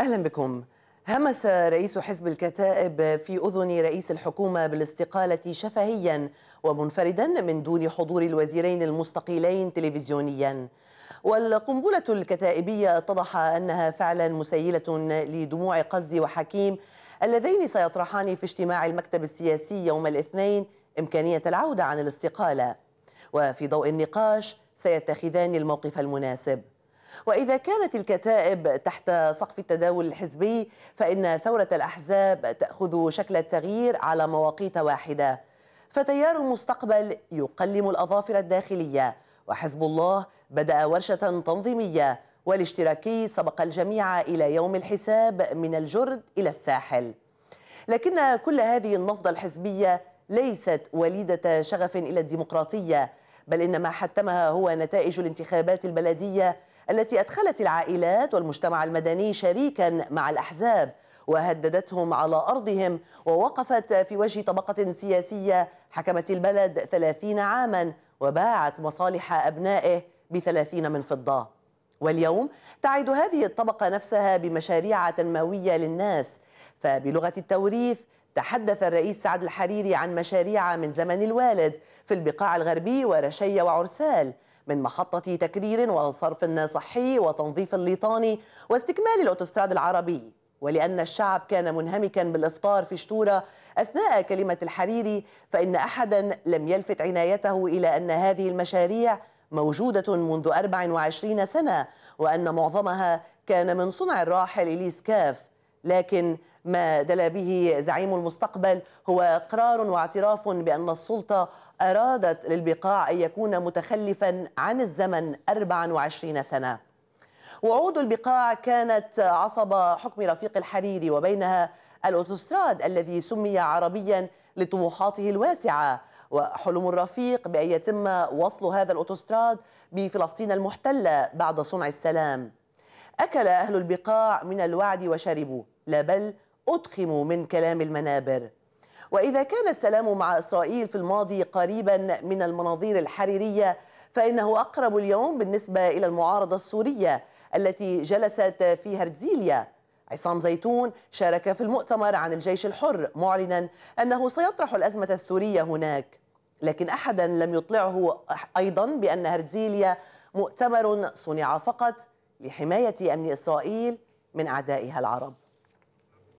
أهلا بكم همس رئيس حزب الكتائب في أذن رئيس الحكومة بالاستقالة شفهيا ومنفردا من دون حضور الوزيرين المستقيلين تلفزيونيا والقنبلة الكتائبية اتضح أنها فعلا مسيلة لدموع قزي وحكيم اللذين سيطرحان في اجتماع المكتب السياسي يوم الاثنين إمكانية العودة عن الاستقالة وفي ضوء النقاش سيتخذان الموقف المناسب وإذا كانت الكتائب تحت سقف التداول الحزبي فإن ثورة الأحزاب تأخذ شكل التغيير على مواقيت واحدة فتيار المستقبل يقلم الأظافر الداخلية وحزب الله بدأ ورشة تنظيمية والاشتراكي سبق الجميع إلى يوم الحساب من الجرد إلى الساحل لكن كل هذه النفضة الحزبية ليست وليدة شغف إلى الديمقراطية بل إن ما حتمها هو نتائج الانتخابات البلدية التي أدخلت العائلات والمجتمع المدني شريكا مع الأحزاب وهددتهم على أرضهم ووقفت في وجه طبقة سياسية حكمت البلد 30 عاما وباعت مصالح أبنائه بثلاثين من فضة واليوم تعد هذه الطبقة نفسها بمشاريع تنموية للناس فبلغة التوريث تحدث الرئيس سعد الحريري عن مشاريع من زمن الوالد في البقاع الغربي ورشية وعرسال من محطة تكرير وصرف صحي وتنظيف الليطاني واستكمال الأوتوستراد العربي ولأن الشعب كان منهمكا بالإفطار في شتورة أثناء كلمة الحريري فإن أحدا لم يلفت عنايته إلى أن هذه المشاريع موجودة منذ 24 سنة وأن معظمها كان من صنع الراحل إليس كاف لكن ما دل به زعيم المستقبل هو اقرار واعتراف بان السلطه ارادت للبقاع ان يكون متخلفا عن الزمن 24 سنه. وعود البقاع كانت عصب حكم رفيق الحريري وبينها الاوتوستراد الذي سمي عربيا لطموحاته الواسعه وحلم الرفيق بان يتم وصل هذا الاوتوستراد بفلسطين المحتله بعد صنع السلام. أكل أهل البقاع من الوعد وشربوا لا بل أضخموا من كلام المنابر وإذا كان السلام مع إسرائيل في الماضي قريبا من المناظير الحريرية فإنه أقرب اليوم بالنسبة إلى المعارضة السورية التي جلست في هرتزيليا عصام زيتون شارك في المؤتمر عن الجيش الحر معلنا أنه سيطرح الأزمة السورية هناك لكن أحدا لم يطلعه أيضا بأن هرتزيليا مؤتمر صنع فقط لحماية أمن إسرائيل من أعدائها العرب